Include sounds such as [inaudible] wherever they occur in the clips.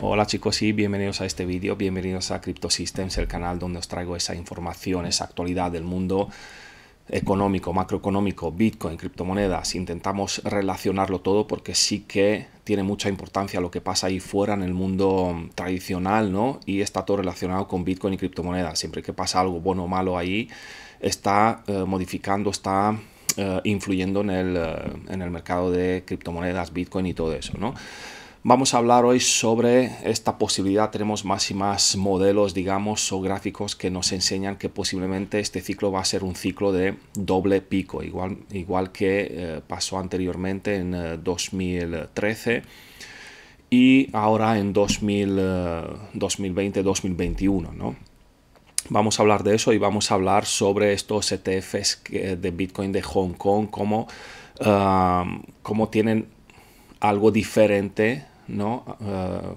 Hola chicos y bienvenidos a este vídeo, bienvenidos a CryptoSystems, el canal donde os traigo esa información, esa actualidad del mundo económico, macroeconómico, Bitcoin, criptomonedas. Intentamos relacionarlo todo porque sí que tiene mucha importancia lo que pasa ahí fuera en el mundo tradicional, ¿no? Y está todo relacionado con Bitcoin y criptomonedas. Siempre que pasa algo bueno o malo ahí, está eh, modificando, está eh, influyendo en el, eh, en el mercado de criptomonedas, Bitcoin y todo eso, ¿no? Vamos a hablar hoy sobre esta posibilidad. Tenemos más y más modelos, digamos, o gráficos que nos enseñan que posiblemente este ciclo va a ser un ciclo de doble pico, igual, igual que eh, pasó anteriormente en 2013 eh, y ahora en 2000, 2020-2021, eh, ¿no? Vamos a hablar de eso y vamos a hablar sobre estos ETFs de Bitcoin de Hong Kong, como ah, cómo tienen algo diferente ¿no? Ah, ah,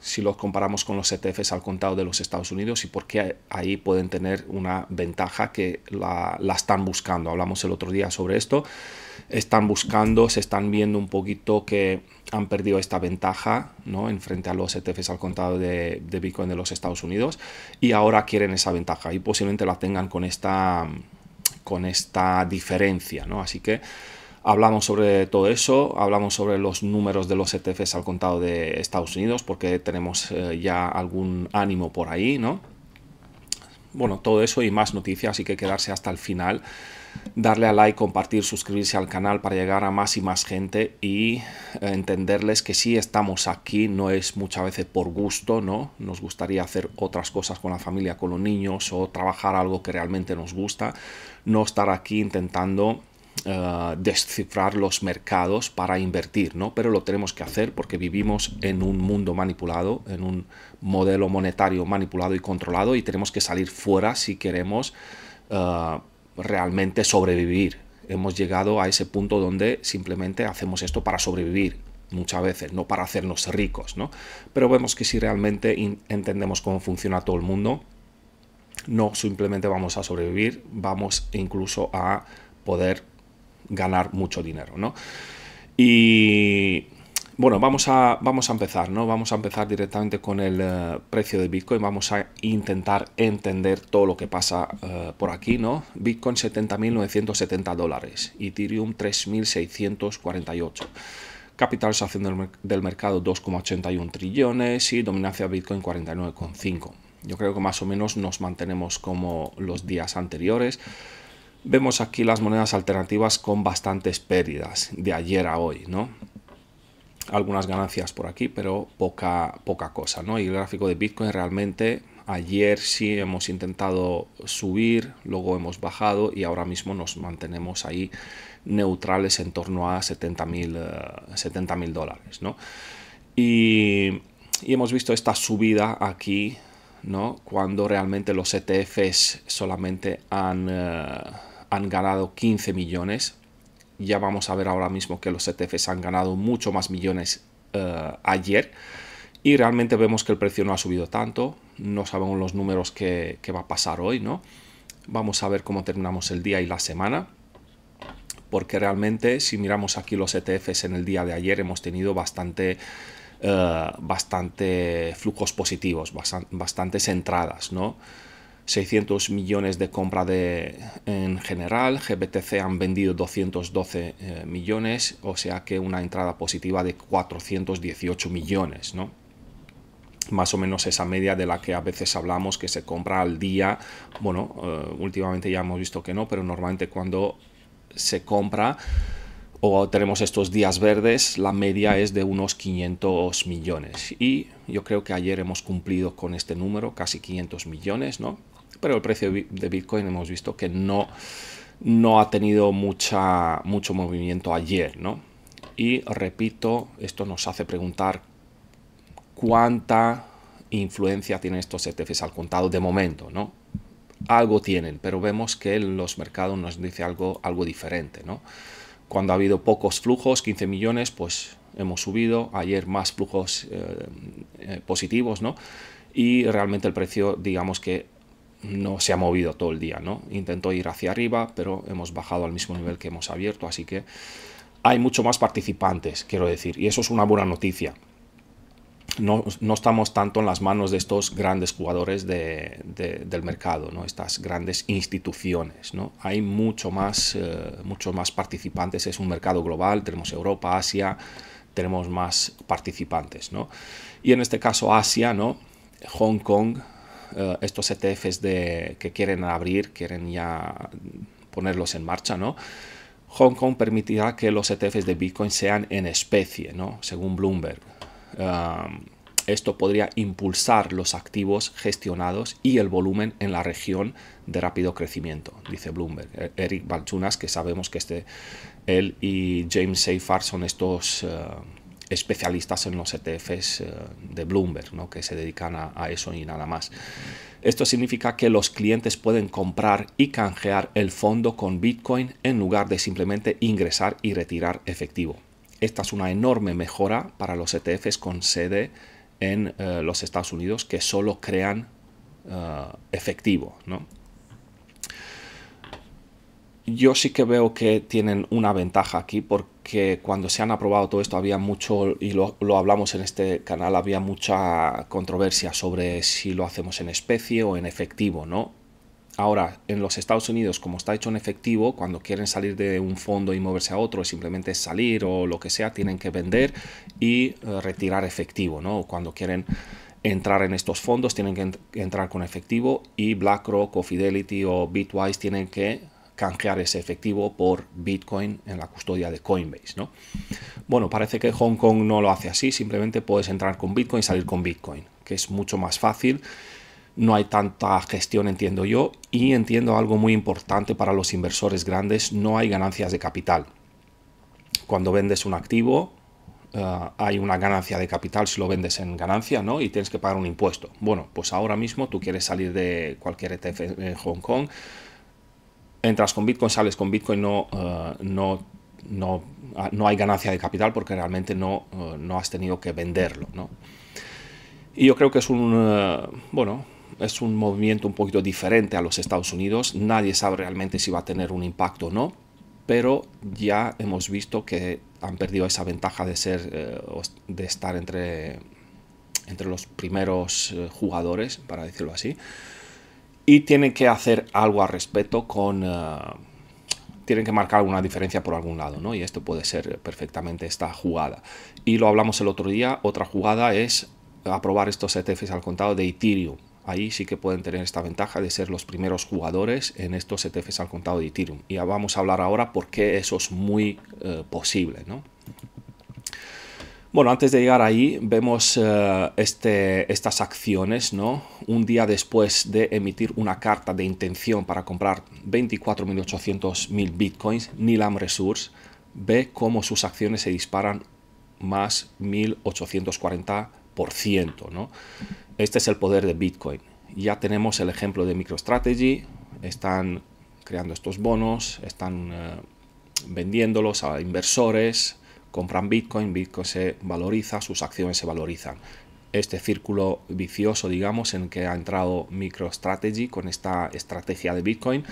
si los comparamos con los ETFs al contado de los Estados Unidos y por qué ahí pueden tener una ventaja que la, están buscando. Hablamos el otro día sobre esto. Están buscando, se están viendo un poquito que han perdido esta ventaja ¿no? en frente a los ETFs al contado de, Bitcoin de los Estados Unidos y ahora quieren esa ventaja y posiblemente la tengan con esta, con esta diferencia. ¿no? Así que Hablamos sobre todo eso, hablamos sobre los números de los ETFs al contado de Estados Unidos, porque tenemos eh, ya algún ánimo por ahí, ¿no? Bueno, todo eso y más noticias, así que quedarse hasta el final, darle a like, compartir, suscribirse al canal para llegar a más y más gente y eh, entenderles que si estamos aquí, no es muchas veces por gusto, ¿no? Nos gustaría hacer otras cosas con la familia, con los niños o trabajar algo que realmente nos gusta, no estar aquí intentando eh, descifrar los mercados para invertir, ¿no? Pero lo tenemos que hacer porque vivimos en un mundo manipulado, en un modelo monetario manipulado y controlado y tenemos que salir fuera si queremos eh, realmente sobrevivir. Hemos llegado a ese punto donde simplemente hacemos esto para sobrevivir muchas veces, no para hacernos ricos, ¿no? Pero vemos que si realmente entendemos cómo funciona todo el mundo, no simplemente vamos a sobrevivir, vamos incluso a poder ganar mucho dinero, ¿no? Y bueno, vamos a, vamos a empezar, ¿no? Vamos a empezar directamente con el eh, precio de Bitcoin. Vamos a intentar entender todo lo que pasa eh, por aquí, ¿no? Bitcoin 70.970 dólares, Ethereum 3.648. Capitalización del, del mercado 2,81 trillones y dominancia Bitcoin 49,5. Yo creo que más o menos nos mantenemos como los días anteriores. Vemos aquí las monedas alternativas con bastantes pérdidas de ayer a hoy, ¿no? Algunas ganancias por aquí, pero poca, poca cosa, ¿no? Y el gráfico de Bitcoin realmente ayer sí hemos intentado subir, luego hemos bajado y ahora mismo nos mantenemos ahí neutrales en torno a 70 eh, mil dólares, ¿no? Y, hemos visto esta subida aquí ¿no? Cuando realmente los ETFs solamente han, eh, han ganado 15 millones. Ya vamos a ver ahora mismo que los ETFs han ganado mucho más millones eh, ayer. Y realmente vemos que el precio no ha subido tanto. No sabemos los números que, va a pasar hoy, ¿no? Vamos a ver cómo terminamos el día y la semana porque realmente si miramos aquí los ETFs en el día de ayer hemos tenido bastante, eh, bastante flujos positivos, bastantes entradas, ¿no? 600 millones de compra de, en general, GBTC han vendido 212 eh, millones, o sea que una entrada positiva de 418 millones, ¿no? Más o menos esa media de la que a veces hablamos que se compra al día, bueno, eh, últimamente ya hemos visto que no, pero normalmente cuando se compra o tenemos estos días verdes, la media es de unos 500 millones. Y yo creo que ayer hemos cumplido con este número, casi 500 millones, ¿no? pero el precio de Bitcoin hemos visto que no, no ha tenido mucha, mucho movimiento ayer, ¿no? Y repito, esto nos hace preguntar cuánta influencia tienen estos ETFs al contado de momento, ¿no? Algo tienen, pero vemos que los mercados nos dice algo, algo diferente, Cuando ha habido pocos flujos, 15 millones, pues hemos subido, ayer más flujos eh, eh, positivos, ¿no? Y realmente el precio, digamos que no se ha movido todo el día, ¿no? Intentó ir hacia arriba, pero hemos bajado al mismo nivel que hemos abierto, así que hay mucho más participantes, quiero decir, y eso es una buena noticia. No, estamos tanto en las manos de estos grandes jugadores de, del mercado, ¿no? estas grandes instituciones. ¿no? Hay mucho más, eh, mucho más participantes, es un mercado global, tenemos Europa, Asia, tenemos más participantes. ¿no? Y en este caso Asia, ¿no? Hong Kong, eh, estos ETFs de, que quieren abrir, quieren ya ponerlos en marcha, ¿no? Hong Kong permitirá que los ETFs de Bitcoin sean en especie, ¿no? Según Bloomberg. esto podría impulsar los activos gestionados y el volumen en la región de rápido crecimiento, dice Bloomberg. E-, Eric Balchunas, que sabemos que este, él y James Seyfar son estos... Eh, especialistas en los ETFs eh, de Bloomberg, ¿no? que se dedican a, eso y nada más. Esto significa que los clientes pueden comprar y canjear el fondo con Bitcoin en lugar de simplemente ingresar y retirar efectivo. Esta es una enorme mejora para los ETFs con sede en eh, los Estados Unidos que solo crean eh, efectivo. Yo sí que veo que tienen una ventaja aquí porque que cuando se han aprobado todo esto había mucho, y lo, hablamos en este canal, había mucha controversia sobre si lo hacemos en especie o en efectivo, ¿no? Ahora, en los Estados Unidos, como está hecho en efectivo, cuando quieren salir de un fondo y moverse a otro, simplemente salir o lo que sea, tienen que vender y eh, retirar efectivo, ¿no? Cuando quieren entrar en estos fondos, tienen que entrar con efectivo y BlackRock o Fidelity o Bitwise tienen que canjear ese efectivo por Bitcoin en la custodia de Coinbase, ¿no? Bueno, parece que Hong Kong no lo hace así, simplemente puedes entrar con Bitcoin y salir con Bitcoin, que es mucho más fácil, no hay tanta gestión, entiendo yo, y entiendo algo muy importante para los inversores grandes, no hay ganancias de capital. Cuando vendes un activo, eh, hay una ganancia de capital si lo vendes en ganancia, ¿no? Y tienes que pagar un impuesto. Bueno, pues ahora mismo tú quieres salir de cualquier ETF en Hong Kong, entras con Bitcoin, sales con Bitcoin, no, eh, no, no, ah, no, hay ganancia de capital porque realmente no, eh, no has tenido que venderlo. Y yo creo que es un, eh, bueno, es un movimiento un poquito diferente a los Estados Unidos. Nadie sabe realmente si va a tener un impacto o no, pero ya hemos visto que han perdido esa ventaja de ser, de estar entre, entre los primeros jugadores, para decirlo así y tienen que hacer algo al respecto con... Eh, tienen que marcar alguna diferencia por algún lado, ¿no? Y esto puede ser perfectamente esta jugada. Y lo hablamos el otro día, otra jugada es aprobar estos ETFs al contado de Ethereum. Ahí sí que pueden tener esta ventaja de ser los primeros jugadores en estos ETFs al contado de Ethereum. Y vamos a hablar ahora por qué eso es muy eh, posible, ¿no? Bueno, antes de llegar ahí, vemos eh, este, estas acciones, ¿no? Un día después de emitir una carta de intención para comprar 24.800.000 bitcoins, Nilam Resource ve cómo sus acciones se disparan más 1.840%, ¿no? Este es el poder de Bitcoin. Ya tenemos el ejemplo de MicroStrategy, están creando estos bonos, están eh, vendiéndolos a inversores, compran Bitcoin, Bitcoin se valoriza, sus acciones se valorizan. Este círculo vicioso, digamos, en que ha entrado MicroStrategy con esta estrategia de Bitcoin.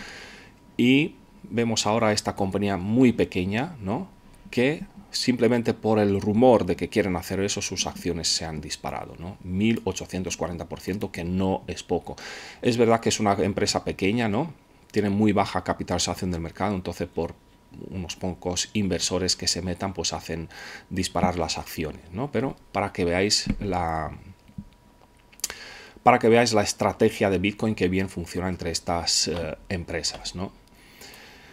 Y vemos ahora esta compañía muy pequeña, ¿no? Que simplemente por el rumor de que quieren hacer eso, sus acciones se han disparado, ¿no? 1840%, que no es poco. Es verdad que es una empresa pequeña, ¿no? Tiene muy baja capitalización del mercado, entonces por unos pocos inversores que se metan, pues hacen disparar las acciones, ¿no? Pero para que veáis la para que veáis la estrategia de Bitcoin que bien funciona entre estas eh, empresas, ¿no?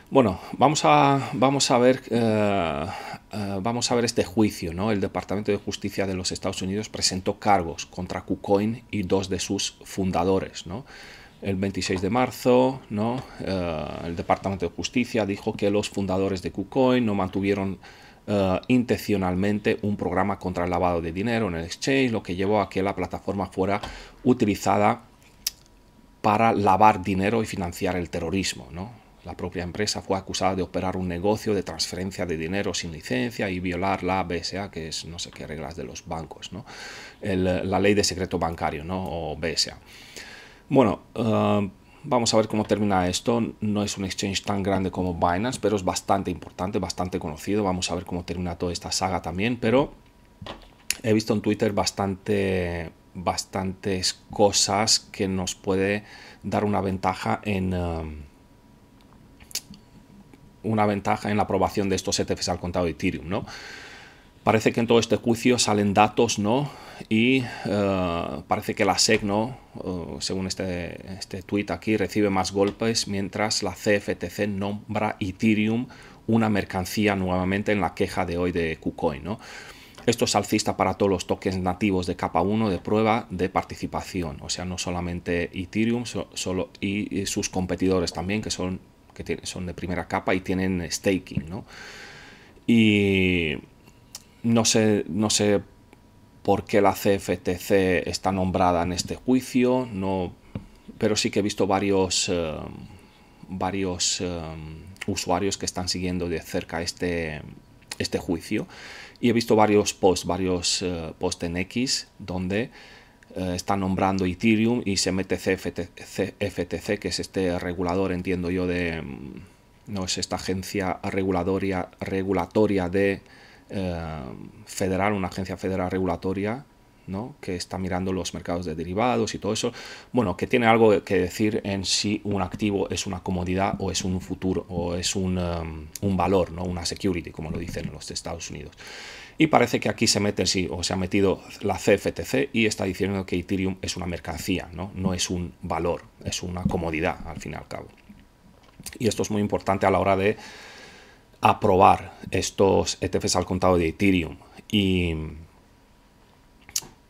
Bueno, vamos a, vamos a ver eh, eh, vamos a ver este juicio, ¿no? El Departamento de Justicia de los Estados Unidos presentó cargos contra KuCoin y dos de sus fundadores, ¿no? el 26 de marzo, ¿no? Eh, el Departamento de Justicia dijo que los fundadores de KuCoin no mantuvieron eh, intencionalmente un programa contra el lavado de dinero en el exchange, lo que llevó a que la plataforma fuera utilizada para lavar dinero y financiar el terrorismo. La propia empresa fue acusada de operar un negocio de transferencia de dinero sin licencia y violar la BSA, que es no sé qué reglas de los bancos, la ley de secreto bancario, ¿no? o BSA. Bueno, eh, vamos a ver cómo termina esto. No es un exchange tan grande como Binance, pero es bastante importante, bastante conocido. Vamos a ver cómo termina toda esta saga también, pero he visto en Twitter bastante bastantes cosas que nos puede dar una ventaja en eh, una ventaja en la aprobación de estos ETFs al contado de Ethereum, ¿no? Parece que en todo este juicio salen datos, ¿no? Y eh, parece que la SEC, eh, según este, este tuit aquí, recibe más golpes mientras la CFTC nombra Ethereum una mercancía nuevamente en la queja de hoy de KuCoin, ¿no? Esto es alcista para todos los tokens nativos de capa 1 de prueba de participación, o sea, no solamente Ethereum solo, y, sus competidores también, que son, que son de primera capa y tienen staking, ¿no? Y no sé, no sé por qué la CFTC está nombrada en este juicio, no, pero sí que he visto varios, eh, varios eh, usuarios que están siguiendo de cerca este, este juicio y he visto varios posts, varios eh, posts en X donde están nombrando Ethereum y se mete CFTC, que es este regulador, entiendo yo, de... Mm, no es esta agencia regulatoria, regulatoria de eh, federal, una agencia federal regulatoria, ¿no? que está mirando los mercados de derivados y todo eso, bueno, que tiene algo que decir en si un activo es una comodidad o es un futuro o es un, eh, valor, ¿no? una security, como lo dicen en los Estados Unidos. Y parece que aquí se mete, sí, o se ha metido la CFTC y está diciendo que Ethereum es una mercancía, no, no es un valor, es una comodidad al fin y al cabo. Y esto es muy importante a la hora de aprobar estos ETFs al contado de Ethereum y,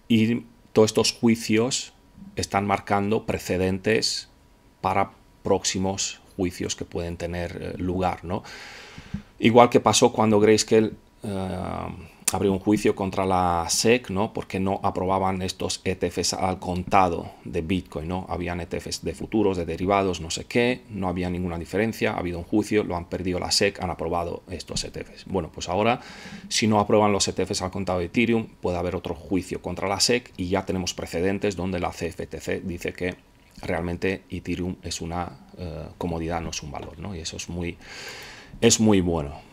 y todos estos juicios están marcando precedentes para próximos juicios que pueden tener eh, lugar, ¿no? Igual que pasó cuando Grayscale eh, abrió un juicio contra la SEC, ¿no? Porque no aprobaban estos ETFs al contado de Bitcoin, ¿no? Habían ETFs de futuros, de derivados, no sé qué, no había ninguna diferencia, ha habido un juicio, lo han perdido la SEC, han aprobado estos ETFs. Bueno, pues ahora, si no aprueban los ETFs al contado de Ethereum, puede haber otro juicio contra la SEC y ya tenemos precedentes donde la CFTC dice que realmente Ethereum es una eh, comodidad, no es un valor, ¿no? Y eso es muy, es muy bueno.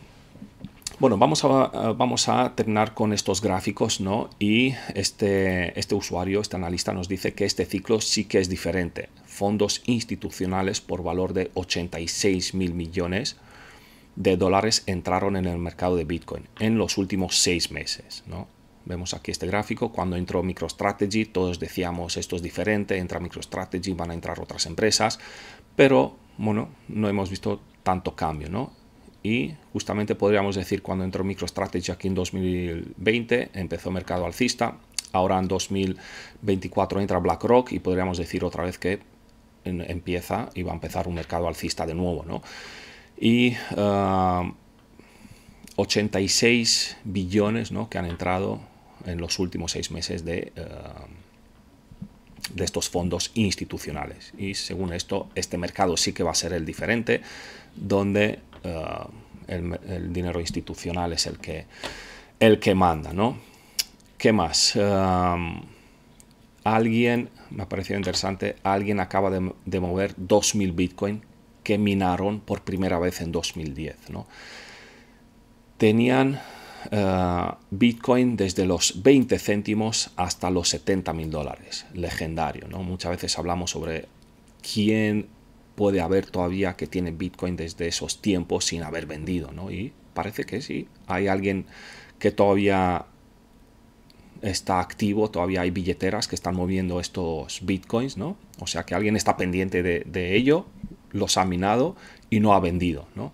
Bueno, vamos a, vamos a terminar con estos gráficos, ¿no? Y este, este usuario, este analista nos dice que este ciclo sí que es diferente. Fondos institucionales por valor de 86 mil millones de dólares entraron en el mercado de Bitcoin en los últimos seis meses, ¿no? Vemos aquí este gráfico, cuando entró MicroStrategy, todos decíamos esto es diferente, entra MicroStrategy, van a entrar otras empresas, pero bueno, no hemos visto tanto cambio, ¿no? y justamente podríamos decir cuando entró MicroStrategy aquí en 2020 empezó mercado alcista, ahora en 2024 entra BlackRock y podríamos decir otra vez que empieza y va a empezar un mercado alcista de nuevo, ¿no? Y 86 eh, billones que han entrado en los últimos seis meses de, eh, de estos fondos institucionales. Y según esto, este mercado sí que va a ser el diferente, donde eh, el, dinero institucional es el que, el que manda, ¿no? ¿Qué más? Em, alguien, me ha parecido interesante, alguien acaba de, mover 2.000 Bitcoin que minaron por primera vez en 2010, ¿no? Tenían eh, Bitcoin desde los 20 céntimos hasta los 70 mil dólares, legendario, ¿no? Muchas veces hablamos sobre quién puede haber todavía que tiene Bitcoin desde esos tiempos sin haber vendido, ¿no? Y parece que sí, hay alguien que todavía está activo, todavía hay billeteras que están moviendo estos bitcoins, ¿no? O sea que alguien está pendiente de, ello, los ha minado y no ha vendido, ¿no?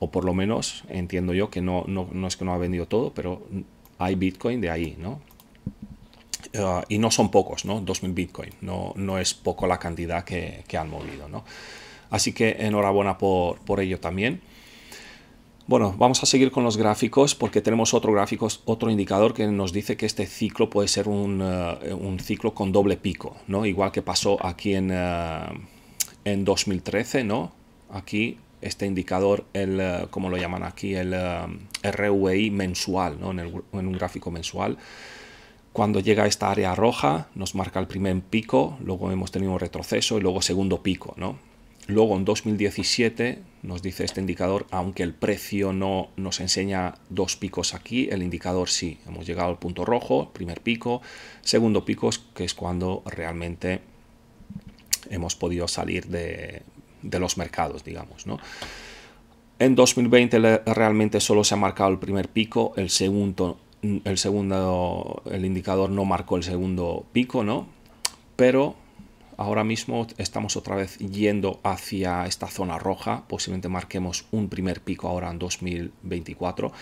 O por lo menos entiendo yo que no, no, no es que no ha vendido todo, pero hay bitcoin de ahí, ¿no? Eh, y no son pocos, ¿no? 2.000 Bitcoin, no, es poco la cantidad que, han movido, ¿no? Así que enhorabuena por, ello también. Bueno, vamos a seguir con los gráficos porque tenemos otro gráfico, otro indicador que nos dice que este ciclo puede ser un, eh, ciclo con doble pico, ¿no? Igual que pasó aquí en, 2013, eh, ¿no? Aquí este indicador, el, como lo llaman aquí, el, RVI mensual, ¿no? en un gráfico mensual cuando llega a esta área roja nos marca el primer pico, luego hemos tenido un retroceso y luego segundo pico. Luego en 2017 nos dice este indicador, aunque el precio no nos enseña dos picos aquí, el indicador sí. Hemos llegado al punto rojo, primer pico, segundo pico, que es cuando realmente hemos podido salir de, los mercados, digamos. ¿no? En 2020 realmente solo se ha marcado el primer pico, el segundo el segundo, el indicador no marcó el segundo pico, ¿no? Pero ahora mismo estamos otra vez yendo hacia esta zona roja, posiblemente marquemos un primer pico ahora en 2024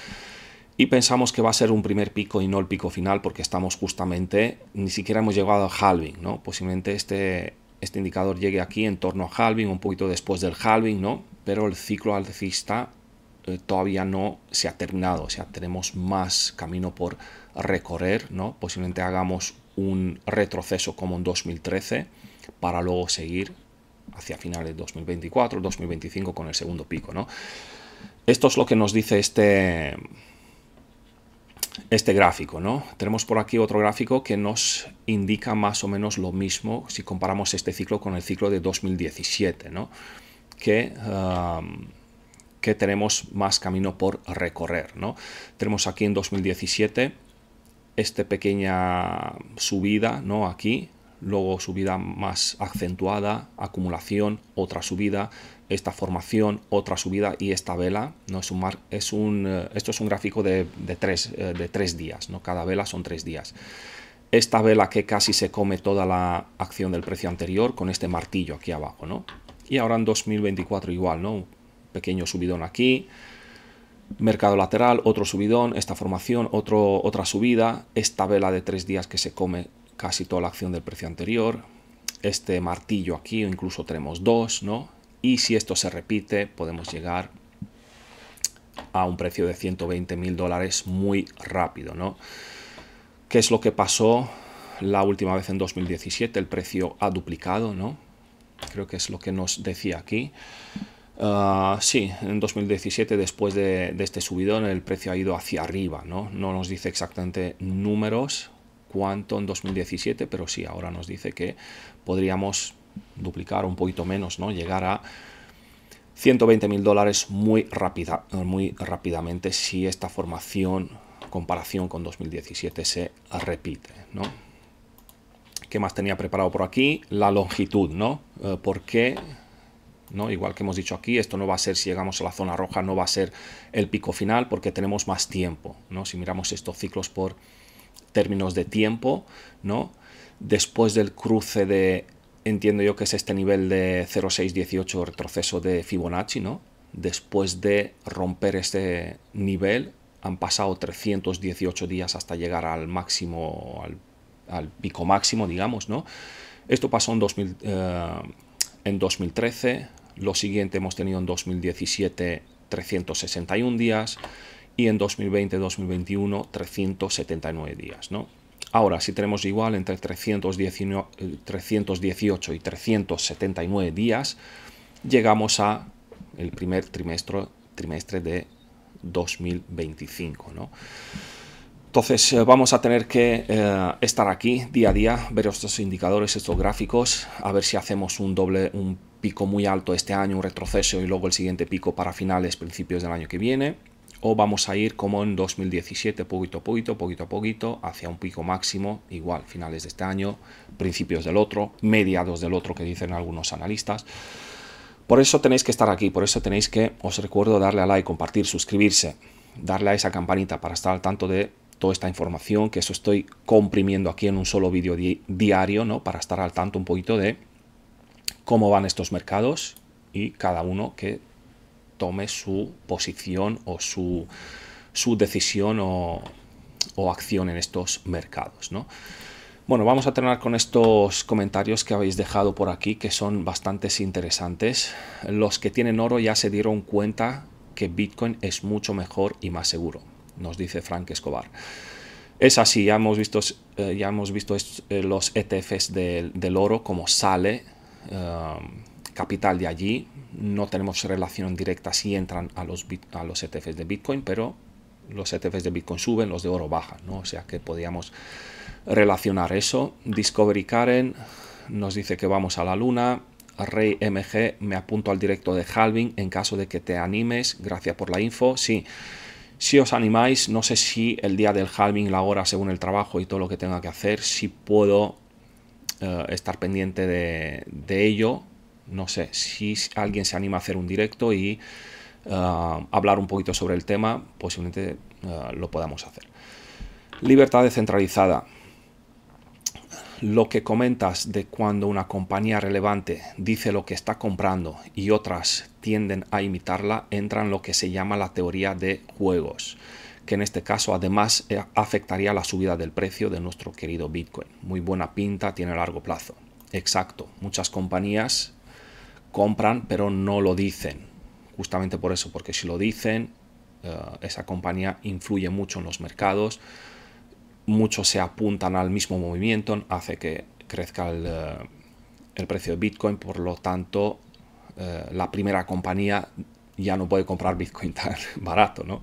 y pensamos que va a ser un primer pico y no el pico final porque estamos justamente, ni siquiera hemos llegado a halving, ¿no? Posiblemente este, este indicador llegue aquí en torno a halving, un poquito después del halving, ¿no? Pero el ciclo alcista eh, todavía no se ha terminado, o sea, tenemos más camino por recorrer, ¿no? Posiblemente hagamos un retroceso como en 2013 para luego seguir hacia finales de 2024, 2025 con el segundo pico, ¿no? Esto es lo que nos dice este, este gráfico, ¿no? Tenemos por aquí otro gráfico que nos indica más o menos lo mismo si comparamos este ciclo con el ciclo de 2017, ¿no? Que um, que tenemos más camino por recorrer. ¿no? Tenemos aquí en 2017 esta pequeña subida ¿no? aquí, luego subida más acentuada, acumulación, otra subida, esta formación, otra subida y esta vela. ¿no? Es un mar, es un, eh, esto es un gráfico de, de, tres, eh, de tres días, ¿no? cada vela son tres días esta vela que casi se come toda la acción del precio anterior con este martillo aquí abajo, ¿no? Y ahora en 2024 igual, ¿no? pequeño subidón aquí, mercado lateral, otro subidón, esta formación, otro, otra subida, esta vela de tres días que se come casi toda la acción del precio anterior, este martillo aquí o incluso tenemos dos, ¿no? Y si esto se repite, podemos llegar a un precio de 120 mil dólares muy rápido, ¿no? ¿Qué es lo que pasó la última vez en 2017? El precio ha duplicado, ¿no? Creo que es lo que nos decía aquí. Ah, sí, en 2017, después de, este subidón, el precio ha ido hacia arriba, ¿no? No nos dice exactamente números cuánto en 2017, pero sí, ahora nos dice que podríamos duplicar un poquito menos, ¿no? Llegar a 120 mil dólares muy, rápida, muy rápidamente si esta formación, comparación con 2017, se repite, ¿Qué más tenía preparado por aquí? La longitud, ¿no? Eh, ¿Por qué? Igual que hemos dicho aquí, esto no va a ser, si llegamos a la zona roja, no va a ser el pico final porque tenemos más tiempo, ¿no? Si miramos estos ciclos por términos de tiempo, ¿no? Después del cruce de, entiendo yo que es este nivel de 0,618 retroceso de Fibonacci, ¿no? Después de romper este nivel, han pasado 318 días hasta llegar al máximo, al, pico máximo, digamos, ¿no? Esto pasó en 2013, lo siguiente hemos tenido en 2017 361 días y en 2020-2021 379 días, ¿no? Ahora, si tenemos igual entre 318 y 379 días, llegamos a el primer trimestre, trimestre de 2025, Entonces eh, vamos a tener que eh, estar aquí día a día, ver estos indicadores, estos gráficos, a ver si hacemos un doble, un pico muy alto este año, un retroceso y luego el siguiente pico para finales, principios del año que viene, o vamos a ir como en 2017, poquito a poquito, poquito a poquito, hacia un pico máximo, igual finales de este año, principios del otro, mediados del otro que dicen algunos analistas. Por eso tenéis que estar aquí, por eso tenéis que, os recuerdo, darle a like, compartir, suscribirse, darle a esa campanita para estar al tanto de toda esta información, que eso estoy comprimiendo aquí en un solo vídeo diario, ¿no? Para estar al tanto un poquito de cómo van estos mercados y cada uno que tome su posición o su, su decisión o, o, acción en estos mercados. ¿no? Bueno, vamos a terminar con estos comentarios que habéis dejado por aquí, que son bastante interesantes. Los que tienen oro ya se dieron cuenta que Bitcoin es mucho mejor y más seguro, nos dice Frank Escobar. Es así, ya hemos visto, eh, ya hemos visto eh, los ETFs del oro, como sale Um, capital de allí. No tenemos relación directa si entran a los, a los ETFs de Bitcoin, pero los ETFs de Bitcoin suben, los de oro bajan, ¿no? O sea que podríamos relacionar eso. Discovery Karen nos dice que vamos a la luna. Rey MG, me apunto al directo de Halving en caso de que te animes. Gracias por la info. Sí, si os animáis, no sé si el día del Halving, la hora según el trabajo y todo lo que tenga que hacer, si puedo eh, estar pendiente de, ello. No sé, si alguien se anima a hacer un directo y eh, hablar un poquito sobre el tema, posiblemente eh, lo podamos hacer. Libertad descentralizada. Lo que comentas de cuando una compañía relevante dice lo que está comprando y otras tienden a imitarla, entra en lo que se llama la teoría de juegos que en este caso además eh, afectaría la subida del precio de nuestro querido Bitcoin. Muy buena pinta, tiene largo plazo. Exacto, muchas compañías compran pero no lo dicen. Justamente por eso, porque si lo dicen, eh, esa compañía influye mucho en los mercados, muchos se apuntan al mismo movimiento, hace que crezca el, eh, precio de Bitcoin, por lo tanto, la primera compañía ya no puede comprar Bitcoin [laughs] tan barato, ¿no?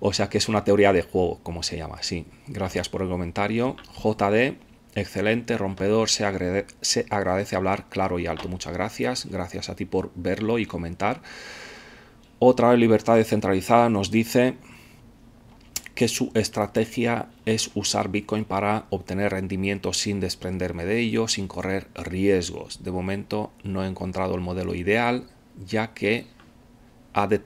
O sea que es una teoría de juego, como se llama, sí. Gracias por el comentario. JD, excelente, rompedor, se, agradece hablar claro y alto. Muchas gracias. Gracias a ti por verlo y comentar. Otra Libertad Descentralizada nos dice que su estrategia es usar Bitcoin para obtener rendimientos sin desprenderme de ello, sin correr riesgos. De momento no he encontrado el modelo ideal, ya que a de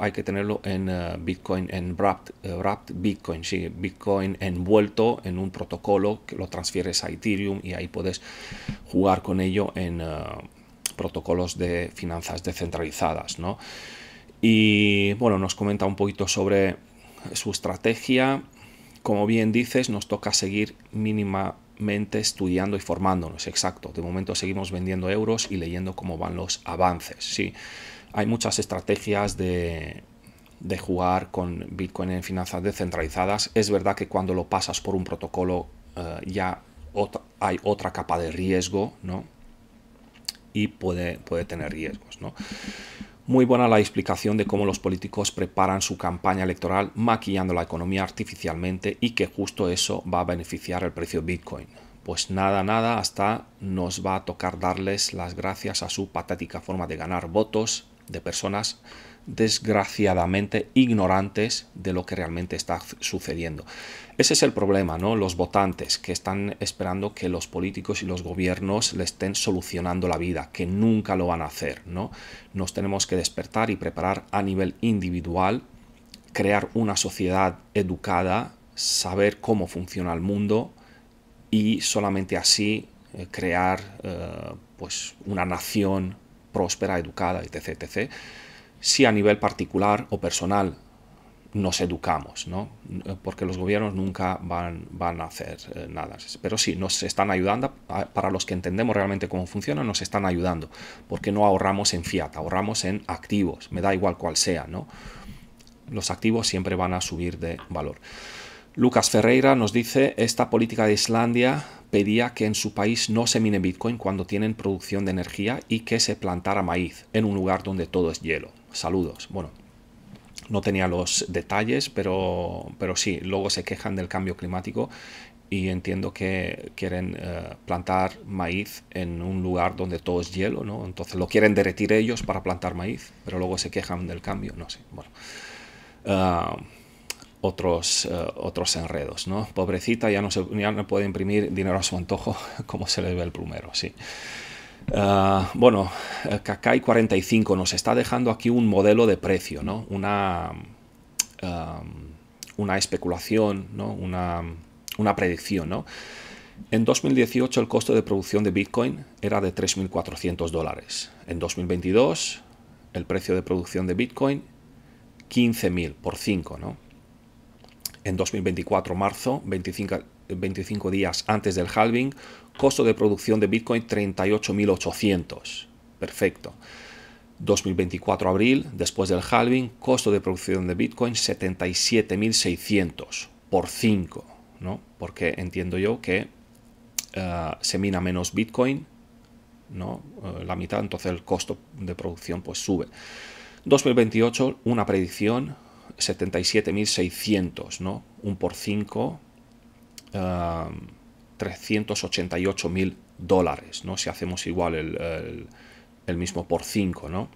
hay que tenerlo en eh, Bitcoin, en eh, wrapped, Bitcoin, sí, Bitcoin envuelto en un protocolo que lo transfieres a Ethereum y ahí puedes jugar con ello en eh, protocolos de finanzas descentralizadas, ¿no? Y bueno, nos comenta un poquito sobre su estrategia. Como bien dices, nos toca seguir mínimamente estudiando y formándonos, exacto. De momento seguimos vendiendo euros y leyendo cómo van los avances, sí hay muchas estrategias de, jugar con Bitcoin en finanzas descentralizadas. Es verdad que cuando lo pasas por un protocolo eh, ya hay otra capa de riesgo, Y puede, puede tener riesgos, Muy buena la explicación de cómo los políticos preparan su campaña electoral maquillando la economía artificialmente y que justo eso va a beneficiar el precio de Bitcoin. Pues nada, nada, hasta nos va a tocar darles las gracias a su patética forma de ganar votos de personas desgraciadamente ignorantes de lo que realmente está sucediendo. Ese es el problema, ¿no? Los votantes que están esperando que los políticos y los gobiernos le estén solucionando la vida, que nunca lo van a hacer, ¿no? Nos tenemos que despertar y preparar a nivel individual, crear una sociedad educada, saber cómo funciona el mundo y solamente así eh, crear eh, pues una nación próspera, educada, etc., si a nivel particular o personal nos educamos, ¿no? Porque los gobiernos nunca van, a hacer eh, nada. Pero sí, nos están ayudando, para los que entendemos realmente cómo funciona, nos están ayudando, porque no ahorramos en fiat, ahorramos en activos, me da igual cuál sea, ¿no? Los activos siempre van a subir de valor. Lucas Ferreira nos dice, esta política de Islandia pedía que en su país no se mine Bitcoin cuando tienen producción de energía y que se plantara maíz en un lugar donde todo es hielo. Saludos. Bueno, no tenía los detalles, pero, pero sí, luego se quejan del cambio climático y entiendo que quieren eh, plantar maíz en un lugar donde todo es hielo, ¿no? Entonces lo quieren derretir ellos para plantar maíz, pero luego se quejan del cambio, no sé. Bueno. Ah, otros, eh, otros enredos, ¿no? Pobrecita ya no, se, no puede imprimir dinero a su antojo, [laughs] como se le ve el plumero, sí. Ah, bueno, eh, Kakai 45 nos está dejando aquí un modelo de precio, ¿no? Una, una especulación, ¿no? Una, predicción, En 2018 el costo de producción de Bitcoin era de 3.400 dólares. En 2022 el precio de producción de Bitcoin 15.000 por 5, ¿no? en 2024, marzo, 25, 25 días antes del halving, costo de producción de Bitcoin 38.800. Perfecto. 2024 abril, después del halving, costo de producción de Bitcoin 77.600 por 5, ¿no? Porque entiendo yo que eh, se mina menos Bitcoin, ¿no? Eh, la mitad, entonces el costo de producción pues sube. 2028, una predicción, 77.600, ¿no? un por 5, 388.000 um, dólares, ¿no? Si hacemos igual el, mismo por 5, ¿no?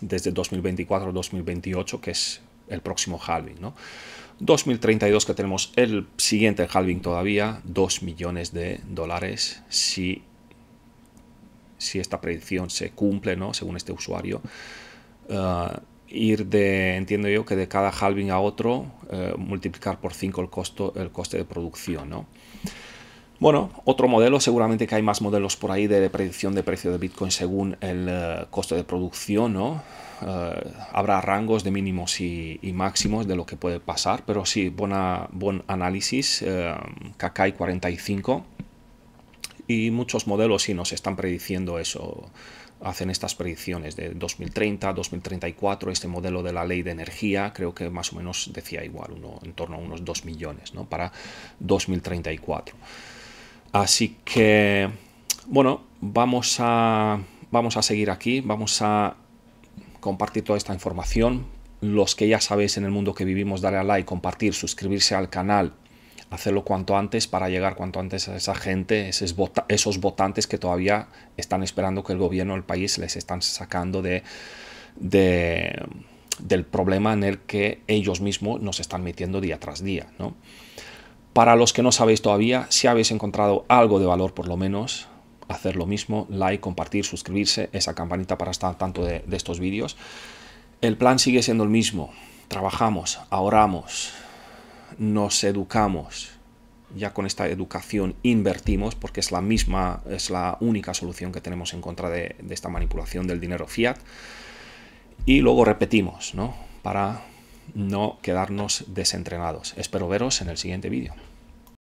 Desde 2024 2028, que es el próximo halving, ¿no? 2032 que tenemos el siguiente halving todavía, 2 millones de dólares si, si esta predicción se cumple, ¿no? Según este usuario. Uh, ir de, entiendo yo, que de cada halving a otro, eh, multiplicar por 5 el, costo, el coste de producción, ¿no? Bueno, otro modelo, seguramente que hay más modelos por ahí de predicción de precio de Bitcoin según el eh, coste de producción, ¿no? Eh, habrá rangos de mínimos y, máximos de lo que puede pasar, pero sí, buena, buen análisis, uh, 45 y muchos modelos sí nos están prediciendo eso hacen estas predicciones de 2030, 2034, este modelo de la ley de energía, creo que más o menos decía igual, uno, en torno a unos 2 millones ¿no? para 2034. Así que, bueno, vamos a, vamos a seguir aquí, vamos a compartir toda esta información. Los que ya sabéis en el mundo que vivimos, darle a like, compartir, suscribirse al canal hacerlo cuanto antes para llegar cuanto antes a esa gente, esos, votantes que todavía están esperando que el gobierno del país les están sacando de, del problema en el que ellos mismos nos están metiendo día tras día. ¿no? Para los que no sabéis todavía, si habéis encontrado algo de valor por lo menos, hacer lo mismo, like, compartir, suscribirse, esa campanita para estar tanto de, de estos vídeos. El plan sigue siendo el mismo. Trabajamos, ahorramos, nos educamos, ya con esta educación invertimos, porque es la misma, es la única solución que tenemos en contra de, esta manipulación del dinero fiat, y luego repetimos, ¿no? Para no quedarnos desentrenados. Espero veros en el siguiente vídeo.